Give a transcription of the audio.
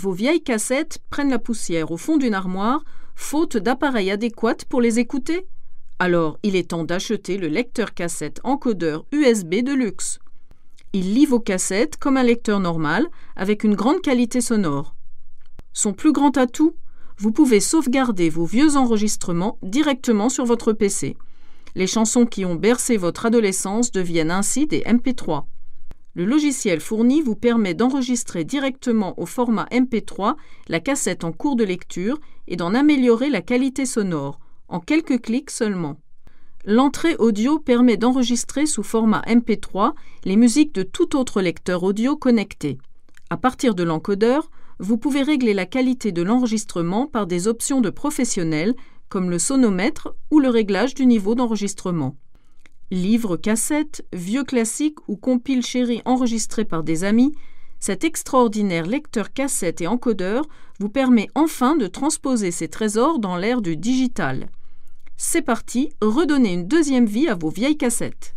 Vos vieilles cassettes prennent la poussière au fond d'une armoire, faute d'appareil adéquat pour les écouter Alors, il est temps d'acheter le lecteur cassette encodeur USB de luxe. Il lit vos cassettes comme un lecteur normal, avec une grande qualité sonore. Son plus grand atout Vous pouvez sauvegarder vos vieux enregistrements directement sur votre PC. Les chansons qui ont bercé votre adolescence deviennent ainsi des MP3. Le logiciel fourni vous permet d'enregistrer directement au format MP3 la cassette en cours de lecture et d'en améliorer la qualité sonore, en quelques clics seulement. L'entrée audio permet d'enregistrer sous format MP3 les musiques de tout autre lecteur audio connecté. À partir de l'encodeur, vous pouvez régler la qualité de l'enregistrement par des options de professionnels comme le sonomètre ou le réglage du niveau d'enregistrement. Livres, cassettes, vieux classiques ou compiles chéris enregistrés par des amis, cet extraordinaire lecteur cassette et encodeur vous permet enfin de transposer ces trésors dans l'ère du digital. C'est parti, redonnez une deuxième vie à vos vieilles cassettes.